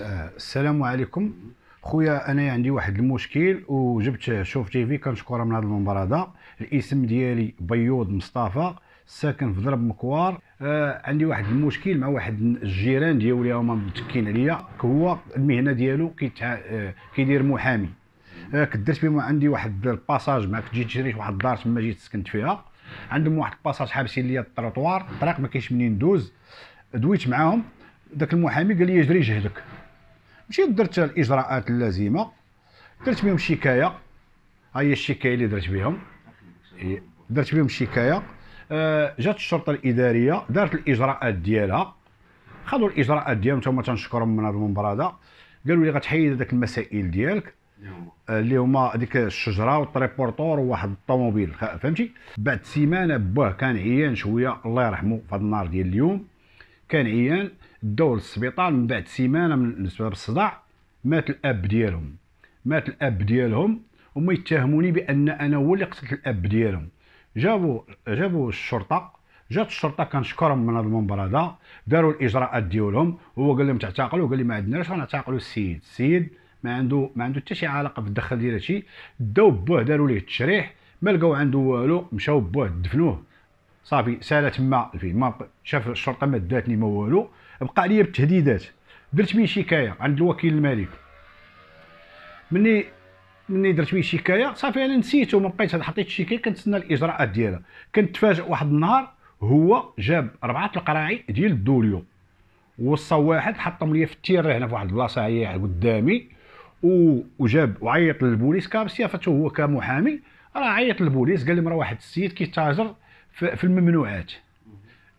السلام عليكم خويا انا عندي واحد المشكل وجبت شوف تي في كنشكرها من هذا المباراه دا. الاسم ديالي بيوض مصطفى ساكن في ضرب مكوار آه عندي واحد المشكل مع واحد الجيران ديالي هما متكين عليا هو المهنه ديالو كيتع... آه كيدير محامي آه كدرت بما عندي واحد الباساج معك جيت شريت واحد الدار تما جيت سكنت فيها عندهم واحد الباساج حابسين ليا الطروطوار الطريق ما كاينش منين ندوز دويت معاهم داك المحامي قال لي جري جهدك مشيت درت الاجراءات اللازمه درت بهم شكايه ها هي الشكايه اللي درت بهم درت بهم الشكايه آه، جات الشرطه الاداريه دارت الاجراءات ديالها خذوا الاجراءات ديالهم حتى تنشكرهم من هذا المنبر هذا قالوا لي غتحيد هذاك المسائل ديالك آه، اللي هما هذيك الشجره والتريبورتور وواحد الطوموبيل فهمتي بعد سيمانه باه كان عيان شويه الله يرحمه في هذا النهار ديال اليوم كان عيان داو للسبيطار من بعد سيمانه من بسبب الصداع مات الاب ديالهم مات الاب ديالهم وما يتهموني بان انا هو اللي قتلت الاب ديالهم جابوا جابوا الشرطه جات الشرطه كنشكرهم من هذا المنبر هذا داروا الاجراءات ديالهم هو قال لهم تعتقلوا قال لي ما عندناش غنعتقلوا السيد السيد ما عنده ما عنده حتى شي علاقه بالدخل ديال هادشي داو بوه داروا ليه التشريح ما لقاو عنده والو مشاو بوه دفنوه صافي سالت تما الفيلم شاف الشرطه ما داتني ما والو بقى عليا بالتهديدات درت به شكايه عند الوكيل الملك مني مني درت به شكايه صافي انا نسيته ما بقيت حطيت الشكايه كنتسنى الاجراءات ديالها كنتفاجئ واحد النهار هو جاب اربعه القراعي ديال الدوليو وصى واحد حطهم لي في التيره هنا في واحد البلاصه هي قدامي وجاب وعيط للبوليس كاب سيافته هو كمحامي راه عيط للبوليس قال لهم راه واحد السيد كيتاجر في الممنوعات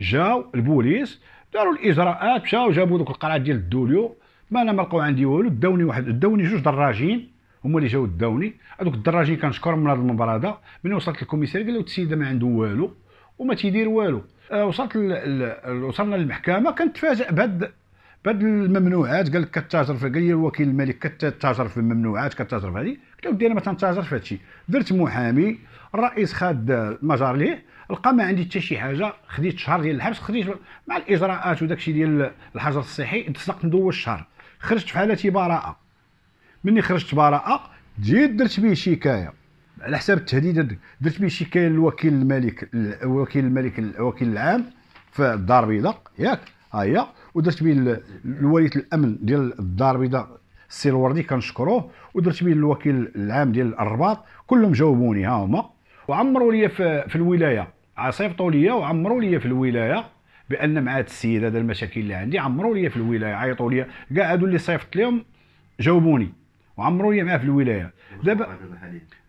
جاو البوليس داروا الاجراءات مشاو جابوا دوك القرعات ديال الدوليو ما انا ما لقاو عندي والو داوني واحد داوني جوج دراجين هما اللي جاو داوني هذوك الدراجين كنشكرهم من هذه المباراه هذا ملي وصلت للكوميسير قال السيد ما عنده والو وما تيدير والو آه وصلت الـ الـ وصلنا للمحكمه كنتفاجئ بهاد بهاد الممنوعات قال لك كتاجر في قال لي الوكيل الملك كتاجر في الممنوعات كتاجر في هذه قال ودي انا ما تنتظر في هادشي درت محامي الرئيس خاد المجار ليه لقى ما عندي حتى شي حاجه خديت شهر ديال الحبس خديت مع الاجراءات وداكشي ديال الحجر الصحي تسلقت ندوز الشهر خرجت في حالتي براءه مني خرجت براءه جيت درت به شكايه على حساب التهديد درت به شكايه للوكيل الملك الوكيل الملك الوكيل العام في الدار البيضاء ياك ها هي ودرت به لوليه الامن ديال الدار البيضاء السي الوردي كنشكروه ودرت به الوكيل العام ديال الرباط كلهم جاوبوني ها هما وعمروا لي في, في الولايه صيفطوا لي وعمروا لي في الولايه بان مع هذا السيد هذا المشاكل اللي عندي عمروا لي في الولايه عيطوا لي كاع هادو اللي صيفط لهم جاوبوني وعمروا لي معاه في الولايه دابا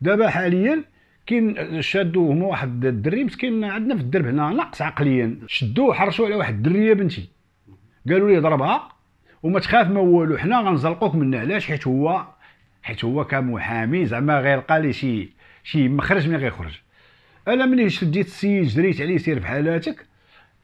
دابا حاليا كاين شادو هما واحد الدري مسكين عندنا في الدرب هنا ناقص عقليا شدوه حرشوا على واحد الدريه بنتي قالوا لي ضربها وما تخاف ما والو حنا غنزلقوك منه علاش حيت هو حيت هو كمحامي زعما غير لقى لي شي شي مخرج من غيخرج انا ملي شديت السيد جريت عليه سير بحالاتك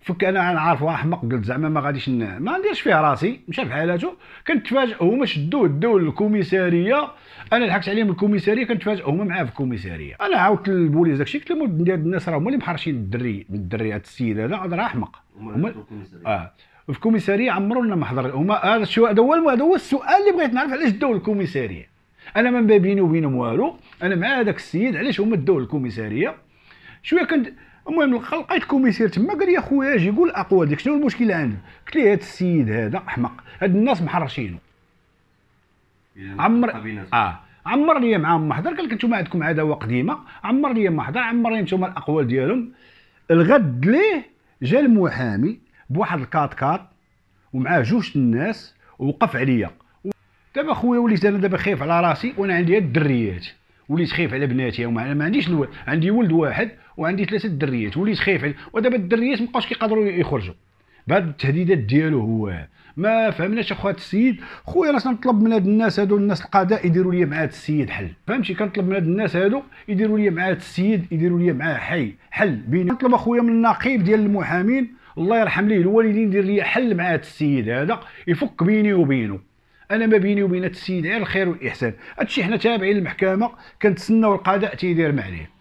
فك انا واحد احمق قلت زعما ما غاديش ن... ما نديرش فيه راسي مشى بحالاتو كنتفاجئ هما شدوه داو للكوميساريه انا لحقت عليهم الكوميساريه كنتفاجئ هما معاه في الكوميساريه انا عاودت للبوليس داكشي قلت لهم الناس راه هما اللي محرشين الدري الدري هذا السيد هذا راه احمق هما اه في كوميساريه عمروا لنا ما حضر هما هذا الشيء هذا هو هذا هو السؤال اللي بغيت نعرف علاش داو الكوميساريه انا ما بيني وبينهم والو انا مع هذاك السيد علاش هما داو الكوميساريه شويه كنت المهم لقيت كوميسير تما قال لي اخويا اجي قول الاقوى ديك شنو المشكل عندك قلت ليه هذا السيد هذا احمق هاد الناس محرشينو عمر اه عمر لي معاهم محضر قال لك انتم عندكم عداوه قديمه عمر لي محضر عمر لي انتم الاقوال ديالهم الغد ليه جا المحامي بواحد الكات كات ومعاه جوج الناس ووقف عليا دابا خويا وليت انا دابا خايف على راسي وانا عندي الدريات وليت خايف على بناتي وما ما عنديش الو... عندي ولد واحد وعندي ثلاثه الدريات وليت خايف على ودابا الدريات مابقاوش كيقدروا يخرجوا بهاد التهديدات ديالو هو ما فهمناش اخوات السيد خويا راه نطلب من هاد الناس هادو الناس القضاء يديروا لي مع هاد السيد حل فهمتي كنطلب من هاد الناس هادو يديروا لي مع هاد السيد يديروا لي معاه حي حل بيني نطلب اخويا من النقيب ديال المحامين الله يرحم ليه الوالدين دير لي حل مع هذا السيد هذا يفك بيني وبينه انا ما بيني وبين السيد غير الخير والاحسان هادشي حنا تابعين للمحكمه كنتسناو القضاء تيدير معليه